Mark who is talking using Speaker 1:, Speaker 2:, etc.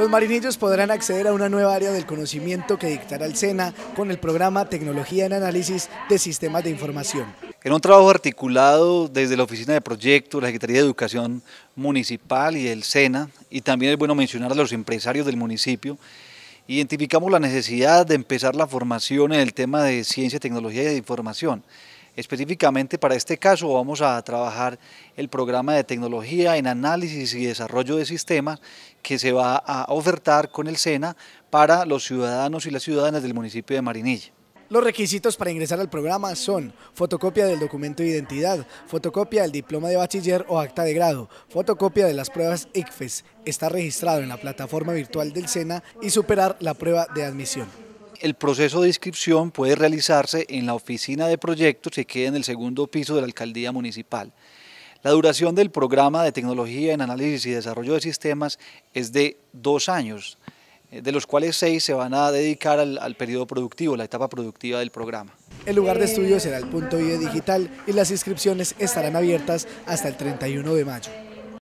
Speaker 1: Los marinillos podrán acceder a una nueva área del conocimiento que dictará el SENA con el programa Tecnología en Análisis de Sistemas de Información.
Speaker 2: En un trabajo articulado desde la Oficina de Proyectos, la Secretaría de Educación Municipal y el SENA, y también es bueno mencionar a los empresarios del municipio, identificamos la necesidad de empezar la formación en el tema de ciencia, tecnología y de información. Específicamente para este caso vamos a trabajar el programa de tecnología en análisis y desarrollo de sistemas que se va a ofertar con el SENA para los ciudadanos y las ciudadanas del municipio de Marinilla.
Speaker 1: Los requisitos para ingresar al programa son fotocopia del documento de identidad, fotocopia del diploma de bachiller o acta de grado, fotocopia de las pruebas ICFES, estar registrado en la plataforma virtual del SENA y superar la prueba de admisión
Speaker 2: el proceso de inscripción puede realizarse en la oficina de proyectos que queda en el segundo piso de la alcaldía municipal. La duración del programa de tecnología en análisis y desarrollo de sistemas es de dos años, eh, de los cuales seis se van a dedicar al, periodo productivo, la etapa productiva del programa.
Speaker 1: El lugar de estudio será el punto IE digital y las inscripciones estarán abiertas hasta el 31 de mayo.